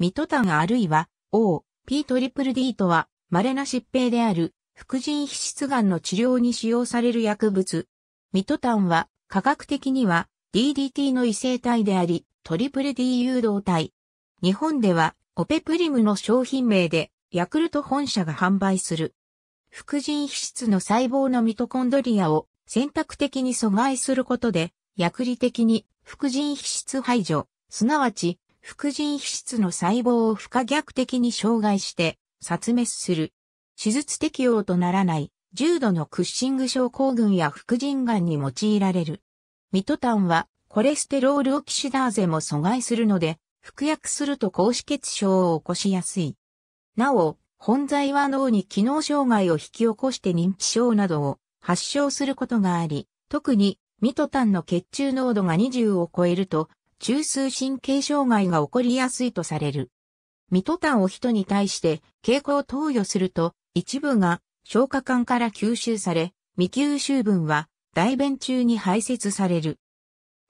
ミトタンあるいは o p トリプル d とは稀な疾病である副腎皮質がんの治療に使用される薬物。ミトタンは科学的には DDT の異性体であり、トリプル D 誘導体。日本ではオペプリムの商品名でヤクルト本社が販売する。副腎皮質の細胞のミトコンドリアを選択的に阻害することで、薬理的に副腎皮質排除、すなわち副腎皮質の細胞を不可逆的に障害して殺滅する。手術適用とならない重度のクッシング症候群や副腎癌に用いられる。ミトタンはコレステロールオキシダーゼも阻害するので、服薬すると高脂血症を起こしやすい。なお、本剤は脳に機能障害を引き起こして認知症などを発症することがあり、特にミトタンの血中濃度が20を超えると中枢神経障害が起こりやすいとされる。ミトタンを人に対して経口投与すると、一部が消化管から吸収され、未吸収分は大便中に排泄される。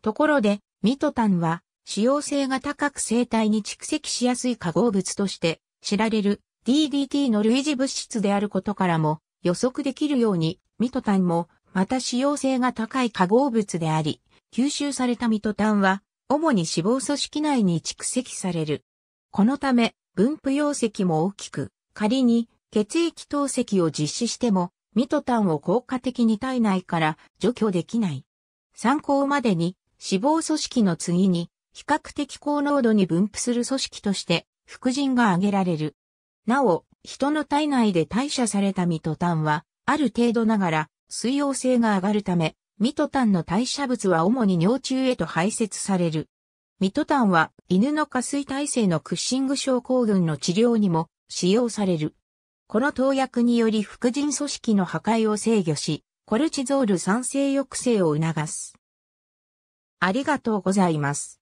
ところで、ミトタンは、使用性が高く生体に蓄積しやすい化合物として知られる DDT の類似物質であることからも予測できるようにミトタンもまた使用性が高い化合物であり、吸収されたミトタンは主に脂肪組織内に蓄積される。このため、分布容積も大きく、仮に血液透析を実施しても、ミトタンを効果的に体内から除去できない。参考までに脂肪組織の次に比較的高濃度に分布する組織として副腎が挙げられる。なお、人の体内で代謝されたミトタンは、ある程度ながら水溶性が上がるため、ミトタンの代謝物は主に尿中へと排泄される。ミトタンは犬の下水耐性のクッシング症候群の治療にも使用される。この投薬により副腎組織の破壊を制御し、コルチゾール酸性抑制を促す。ありがとうございます。